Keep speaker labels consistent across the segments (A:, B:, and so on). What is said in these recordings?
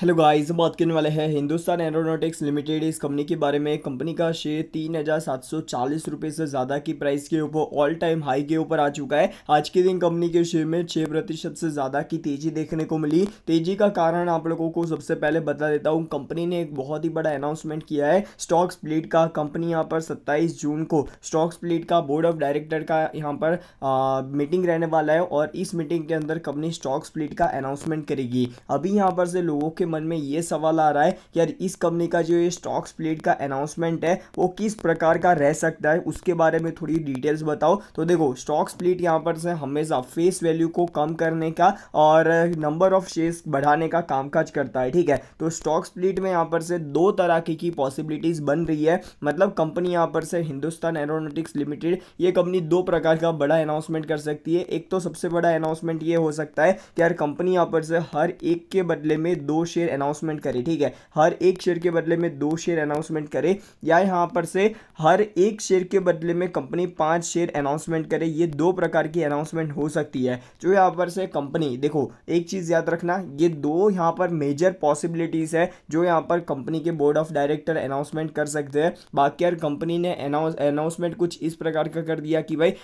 A: hello guys बात करने वाले हैं हिंदुस्तान एरोनॉटिक्स लिमिटेड इस कंपनी के बारे में कंपनी का शेयर तीन हज़ार सात सौ चालीस रुपये से ज़्यादा की प्राइस के ऊपर ऑल टाइम हाई के ऊपर आ चुका है आज के दिन कंपनी के शेयर में छः प्रतिशत से ज़्यादा की तेज़ी देखने को मिली तेज़ी का कारण आप लोगों को सबसे पहले बता देता हूँ कंपनी ने एक बहुत ही बड़ा अनाउंसमेंट किया है स्टॉक स्प्लिट का कंपनी यहाँ पर सत्ताईस जून को स्टॉक स्प्लिट का बोर्ड ऑफ डायरेक्टर का यहाँ पर मीटिंग रहने वाला है और इस मीटिंग के अंदर कंपनी स्टॉक स्प्लिट का अनाउंसमेंट करेगी अभी यहाँ पर से लोगों के आपके मन में ये सवाल आ रहा है कि यार इस कंपनी का जो ये स्टॉक स्प्लिट का अनाउंसमेंट है वो किस प्रकार का रह सकता है उसके बारे में थोड़ी डिटेल्स बताओ तो देखो स्टॉक स्प्लिट यहाँ पर से हमेशा फेस वैल्यू को कम करने का और नंबर ऑफ शेयर्स बढ़ाने का कामकाज करता है ठीक है तो स्टॉक स्प्लिट में यहाँ पर से दो तरह की की पॉसिबिलिटीज़ बन रही है मतलब कंपनी यहाँ पर से हिंदुस्तान एरोनोटिक्स लिमिटेड ये कंपनी दो प्रकार का बड़ा अनाउंसमेंट कर सकती है एक तो सबसे बड़ा अनाउंसमेंट ये हो सकता है कि यार कंपनी यहाँ पर से हर एक के बदले में दो शेयर अनाउंसमेंट करे ठीक है हर एक शेयर के बदले में दो शेयर अनाउंसमेंट करे या यहाँ पर से हर एक शेयर के बदले में कंपनी पाँच शेयर अनाउंसमेंट करे ये दो प्रकार की अनाउंसमेंट हो सकती है जो यहाँ पर से कंपनी देखो एक चीज़ याद रखना ये दो यहाँ पर मेजर पॉसिबिलिटीज़ है जो यहाँ पर कंपनी के बोर्ड ऑफ डायरेक्टर अनाउंसमेंट कर सकते हैं बाकी यार कंपनी ने अनाउंसमेंट कुछ इस प्रकार का कर दिया कि भाई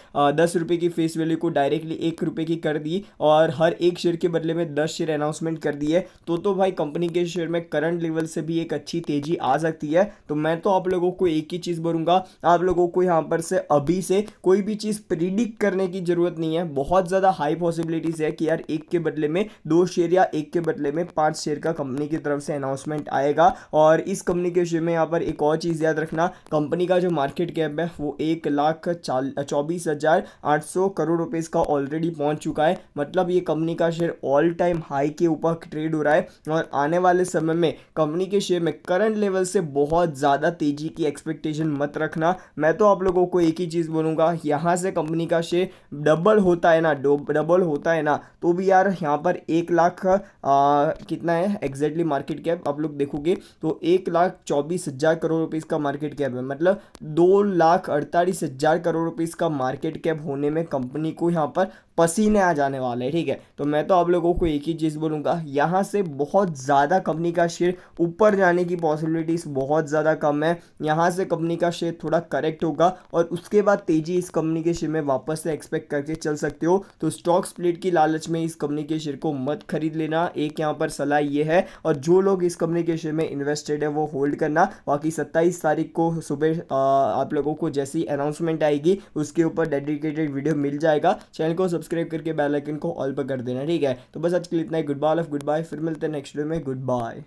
A: दस रुपये की फेस वैल्यू को डायरेक्टली एक रुपये की कर दी और हर एक शेयर के बदले में दस शेयर अनाउंसमेंट कर दिए तो तो भाई कंपनी के शेयर में करंट लेवल से भी एक अच्छी तेजी आ सकती है तो मैं तो आप लोगों को एक ही चीज़ बोलूँगा आप लोगों को यहाँ पर से अभी से कोई भी चीज़ प्रिडिक्ट करने की ज़रूरत नहीं है बहुत ज़्यादा हाई पॉसिबिलिटीज़ है कि यार एक के बदले में दो शेयर या एक के बदले में पाँच शेयर का कंपनी की तरफ से अनाउंसमेंट आएगा और इस कंपनी के शेयर में यहाँ पर एक और चीज़ याद रखना कंपनी का जो मार्केट कैप है वो एक लाख चौबीस हज़ार आठ सौ करोड़ रुपए का ऑलरेडी पहुंच चुका है मतलब ये कंपनी का शेयर ऑल टाइम हाई के ऊपर ट्रेड हो रहा है और आने वाले समय में कंपनी के शेयर में करंट लेवल से बहुत ज़्यादा तेज़ी की एक्सपेक्टेशन मत रखना मैं तो आप लोगों को एक ही चीज़ बोलूँगा यहाँ से कंपनी का शेयर डबल होता है ना डबल होता है ना तो भी यार यहाँ पर एक लाख आ, कितना है एग्जैक्टली मार्केट कैप आप लोग देखोगे तो एक लाख चौबीस हज़ार करोड़ रुपये का मार्केट कैप है मतलब दो लाख अड़तालीस हज़ार करोड़ रुपये का मार्केट कैप होने में कंपनी को यहाँ पर पसीने आ जाने वाले हैं ठीक है तो मैं तो आप लोगों को एक ही चीज़ बोलूँगा यहाँ से बहुत ज़्यादा कंपनी का शेयर ऊपर जाने की पॉसिबिलिटीज़ बहुत ज़्यादा कम है यहाँ से कंपनी का शेयर थोड़ा करेक्ट होगा और उसके बाद तेज़ी इस कंपनी के शेयर में वापस से एक्सपेक्ट करके चल सकते हो तो स्टॉक स्प्लिट की लालच में इस कंपनी के शेयर को मत खरीद लेना एक यहाँ पर सलाह ये है और जो लोग इस कंपनी के शेयर में इन्वेस्टेड है वो होल्ड करना बाकी सत्ताईस तारीख को सुबह आप लोगों को जैसी अनाउंसमेंट आएगी उसके ऊपर डेडिकेटेड वीडियो मिल जाएगा चैनल को सब्सक्राइब करके बेलाइकन को ऑल पर कर देना ठीक है तो बस आज के लिए इतना ही good bye of good bye फिर मिलते हैं नेक्स्ट वीडियो goodbye